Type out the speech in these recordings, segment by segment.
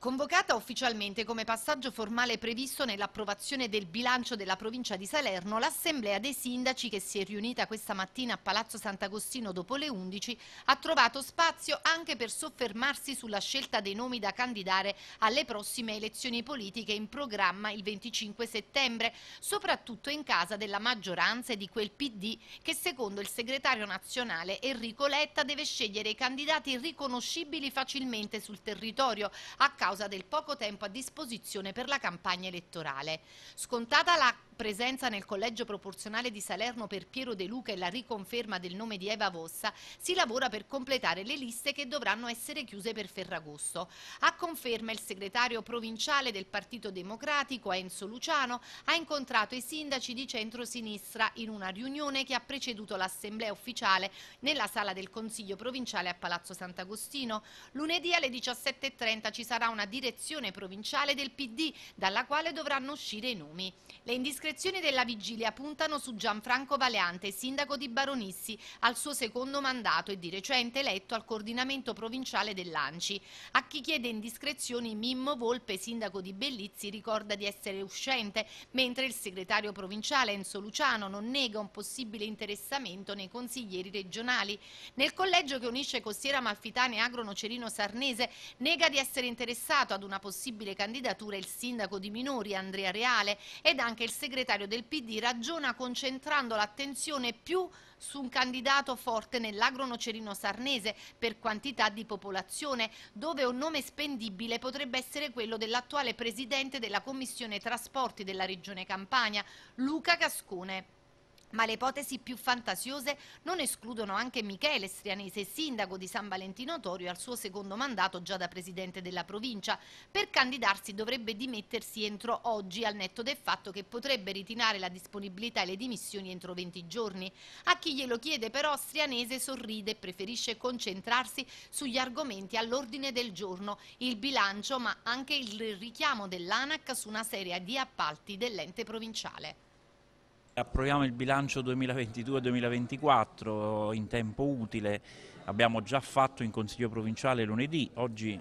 Convocata ufficialmente come passaggio formale previsto nell'approvazione del bilancio della provincia di Salerno, l'assemblea dei sindaci che si è riunita questa mattina a Palazzo Sant'Agostino dopo le 11 ha trovato spazio anche per soffermarsi sulla scelta dei nomi da candidare alle prossime elezioni politiche in programma il 25 settembre, soprattutto in casa della maggioranza e di quel PD che secondo il segretario nazionale Enrico Letta deve scegliere i candidati riconoscibili facilmente sul territorio a causa causa del poco tempo a disposizione per la campagna elettorale. Scontata la presenza nel collegio proporzionale di Salerno per Piero De Luca e la riconferma del nome di Eva Vossa, si lavora per completare le liste che dovranno essere chiuse per Ferragosto. A conferma il segretario provinciale del Partito Democratico, Enzo Luciano, ha incontrato i sindaci di centrosinistra in una riunione che ha preceduto l'assemblea ufficiale nella sala del Consiglio provinciale a Palazzo Sant'Agostino. Lunedì alle 17.30 ci sarà una direzione provinciale del PD, dalla quale dovranno uscire i nomi. Le indiscrezioni indiscrezioni della vigilia puntano su Gianfranco Valeante, sindaco di Baronissi, al suo secondo mandato e di recente eletto al coordinamento provinciale dell'Anci. A chi chiede indiscrezioni Mimmo Volpe, sindaco di Bellizzi, ricorda di essere uscente, mentre il segretario provinciale Enzo Luciano non nega un possibile interessamento nei consiglieri regionali. Nel collegio che unisce Costiera Malfitane e Agro Nocerino Sarnese nega di essere interessato ad una possibile candidatura il sindaco di Minori Andrea Reale ed anche il segretario segretario del PD ragiona concentrando l'attenzione più su un candidato forte nell'agronocerino sarnese per quantità di popolazione, dove un nome spendibile potrebbe essere quello dell'attuale presidente della Commissione Trasporti della Regione Campania, Luca Cascone. Ma le ipotesi più fantasiose non escludono anche Michele Strianese, sindaco di San Valentino Torio, al suo secondo mandato già da presidente della provincia. Per candidarsi dovrebbe dimettersi entro oggi, al netto del fatto che potrebbe ritirare la disponibilità e le dimissioni entro 20 giorni. A chi glielo chiede però Strianese sorride e preferisce concentrarsi sugli argomenti all'ordine del giorno, il bilancio ma anche il richiamo dell'ANAC su una serie di appalti dell'ente provinciale. Approviamo il bilancio 2022-2024 in tempo utile, abbiamo già fatto in Consiglio Provinciale lunedì, oggi eh,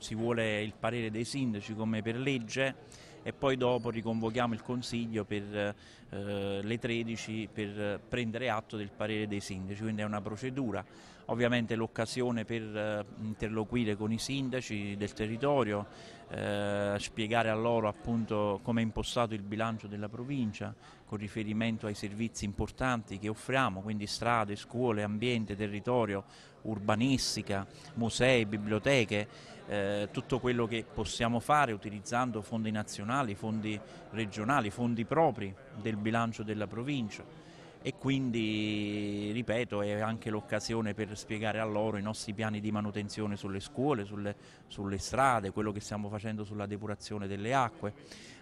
si vuole il parere dei sindaci come per legge e poi dopo riconvochiamo il Consiglio per eh, le 13 per eh, prendere atto del parere dei sindaci, quindi è una procedura ovviamente l'occasione per eh, interloquire con i sindaci del territorio, eh, spiegare a loro appunto come è impostato il bilancio della provincia con riferimento ai servizi importanti che offriamo, quindi strade, scuole, ambiente, territorio, urbanistica, musei, biblioteche, eh, tutto quello che possiamo fare utilizzando fondi nazionali, fondi regionali, fondi propri del bilancio della provincia e quindi ripeto è anche l'occasione per spiegare a loro i nostri piani di manutenzione sulle scuole, sulle, sulle, strade, quello che stiamo facendo sulla depurazione delle acque.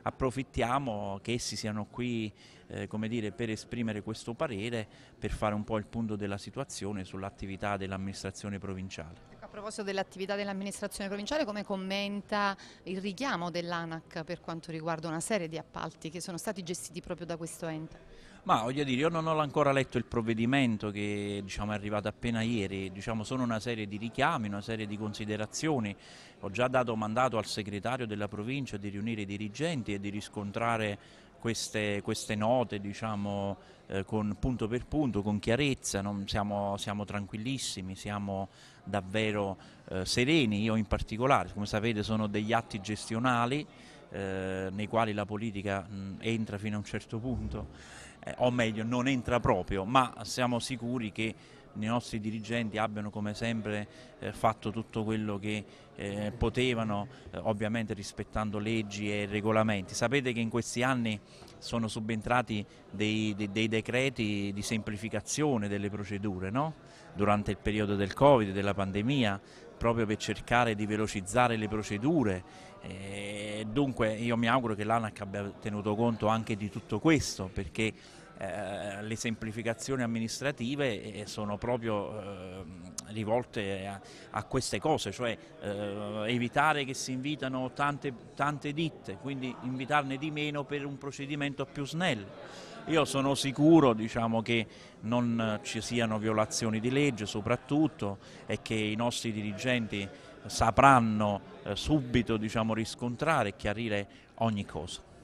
Approfittiamo che essi siano qui eh, dire, per esprimere questo parere, per fare un po' il punto della situazione sull'attività dell'amministrazione provinciale proposito dell'attività dell'amministrazione provinciale, come commenta il richiamo dell'ANAC per quanto riguarda una serie di appalti che sono stati gestiti proprio da questo ente? Ma voglio dire, io non ho ancora letto il provvedimento che diciamo, è arrivato appena ieri, diciamo, sono una serie di richiami, una serie di considerazioni, ho già dato mandato al segretario della provincia di riunire i dirigenti e di riscontrare queste, queste note diciamo, eh, con punto per punto, con chiarezza, siamo, siamo, tranquillissimi, siamo davvero eh, sereni, io in particolare, come sapete sono degli atti gestionali eh, nei quali la politica mh, entra fino a un certo punto, eh, o meglio non entra proprio, ma siamo sicuri che i nostri dirigenti abbiano come sempre eh, fatto tutto quello che eh, potevano, eh, ovviamente rispettando leggi e regolamenti. Sapete che in questi anni sono subentrati dei, dei, dei decreti di semplificazione delle procedure, no? durante il periodo del Covid, della pandemia, proprio per cercare di velocizzare le procedure. E eh, dunque io mi auguro che l'ANAC abbia tenuto conto anche di tutto questo, perché eh, le semplificazioni amministrative eh, sono proprio ehm, rivolte a, queste cose, cioè eh, evitare che si invitano tante, tante ditte, quindi invitarne di meno per un procedimento più snello. Io sono sicuro diciamo, che non ci siano violazioni di legge soprattutto e che i nostri dirigenti sapranno subito diciamo, riscontrare e chiarire ogni cosa.